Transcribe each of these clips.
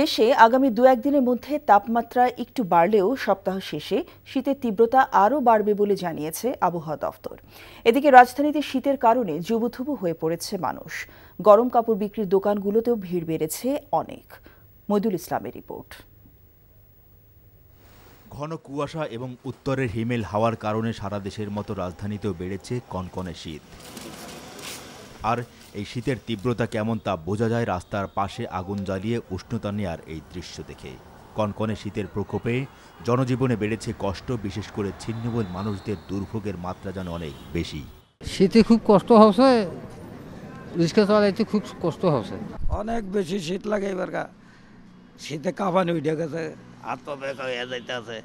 দেশে আগামী দু একদিনের মধ্যে তাপমাত্রা একটু বাড়লেও সপ্তাহ শেষে শীতের তীব্রতা আরও বাড়বে বলে জানিয়েছে আবহাওয়া দফতর এদিকে রাজধানীতে শীতের কারণে জুবুথুবু হয়ে পড়েছে মানুষ গরম কাপড় বিক্রির দোকানগুলোতেও ভিড় বেড়েছে অনেক মদুল ইসলামের রিপোর্ট ঘন কুয়াশা এবং উত্তরের হিমেল হাওয়ার কারণে সারা দেশের মতো রাজধানীতেও বেড়েছে কনকনে শীত আর এই শীতের তীব্রতা কেমন তা বোঝা যায় রাস্তার পাশে আগুন জ্বালিয়ে উষ্ণতা নেয়ার এই দৃশ্য দেখে কনকনে শীতের প্রকোপে জনজীবনে বেড়েছে কষ্ট বিশেষ করে ছিন্নমূল মানুষদের দুর্ভোগের মাত্রা যেন অনেক বেশি শীতে খুব কষ্ট হচ্ছে রিক্সা চালাইতে খুব কষ্ট হচ্ছে অনেক বেশি শীত লাগে এবার শীতে কাঁপানি উঠে গেছে আর হয়ে যাইতে আছে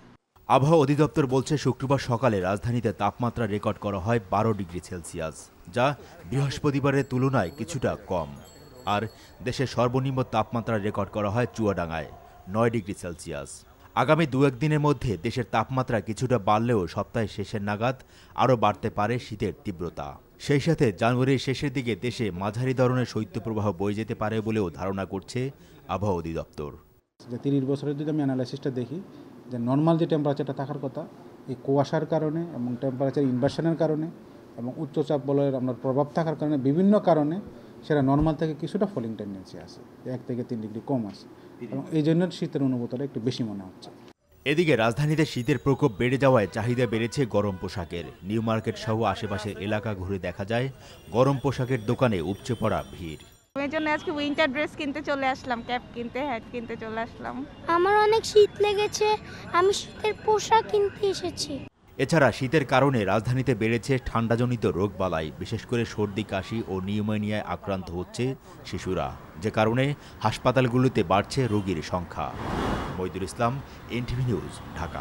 আবহাওয়া অধিদপ্তর বলছে শুক্রবার সকালে রাজধানীতে তাপমাত্রা রেকর্ড করা হয় বারো ডিগ্রি সেলসিয়াস যা বৃহস্পতিবারের তুলনায় কিছুটা কম আর দেশের সর্বনিম্ন তাপমাত্রা রেকর্ড করা হয় চুয়াডাঙ্গায় নয় ডিগ্রি সেলসিয়াস আগামী দু একদিনের মধ্যে দেশের তাপমাত্রা কিছুটা বাড়লেও সপ্তাহের শেষের নাগাদ আরও বাড়তে পারে শীতের তীব্রতা সেই সাথে জানুয়ারির শেষের দিকে দেশে মাঝারি ধরনের শৈত্যপ্রবাহ বয়ে যেতে পারে বলেও ধারণা করছে আবহাওয়া অধিদপ্তর তিরিশ বছরের যদি আমি অ্যানালাইসিসটা দেখি যে নর্মাল যে টেম্পারেচারটা থাকার কথা এই কুয়াশার কারণে এবং টেম্পারেচার ইনভার্সনের কারণে এবং উচ্চচাপ বলয়ের আপনার প্রভাব থাকার কারণে বিভিন্ন কারণে সেটা নর্মাল থেকে কিছুটা ফলিং টেন্ডেন্সি আছে এক থেকে তিন ডিগ্রি কম আছে এবং এই জন্য শীতের অনুভূতটা একটু বেশি মনে হচ্ছে এদিকে রাজধানীতে শীতের প্রকোপ বেড়ে যাওয়ায় চাহিদা বেড়েছে গরম পোশাকের নিউ মার্কেট সহ আশেপাশের এলাকা ঘুরে দেখা যায় গরম পোশাকের দোকানে উপচে পড়া ভিড় আজকে উইন্টার ড্রেস কিনতে চলে আসলাম ক্যাপ কিনতে কিনতে চলে আসলাম আমার অনেক শীত লেগেছে আমি শীতের পোশাক কিনতে এসেছি এছাড়া শীতের কারণে রাজধানীতে বেড়েছে ঠান্ডাজনিত বালাই বিশেষ করে সর্দি কাশি ও নিউমোনিয়ায় আক্রান্ত হচ্ছে শিশুরা যে কারণে হাসপাতালগুলোতে বাড়ছে রোগীর সংখ্যা মইদুল ইসলাম এনটিভি নিউজ ঢাকা